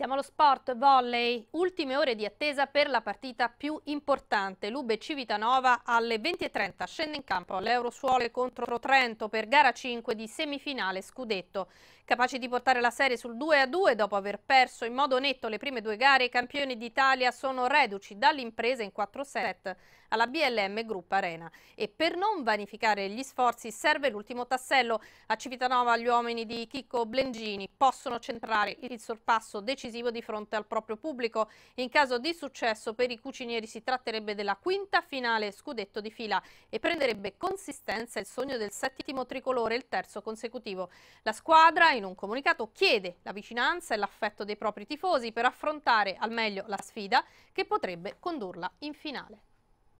Siamo allo sport volley, ultime ore di attesa per la partita più importante. Lube Civitanova alle 20.30 scende in campo all'Eurosuole contro Trento per gara 5 di semifinale scudetto. Capaci di portare la serie sul 2-2 dopo aver perso in modo netto le prime due gare, i campioni d'Italia sono reduci dall'impresa in 4 set alla BLM Group Arena. E per non vanificare gli sforzi serve l'ultimo tassello. A Civitanova gli uomini di Chicco Blengini possono centrare il sorpasso decisivo decisivo di fronte al proprio pubblico. In caso di successo per i cucinieri si tratterebbe della quinta finale scudetto di fila e prenderebbe consistenza il sogno del settimo tricolore, il terzo consecutivo. La squadra, in un comunicato, chiede la vicinanza e l'affetto dei propri tifosi per affrontare al meglio la sfida che potrebbe condurla in finale.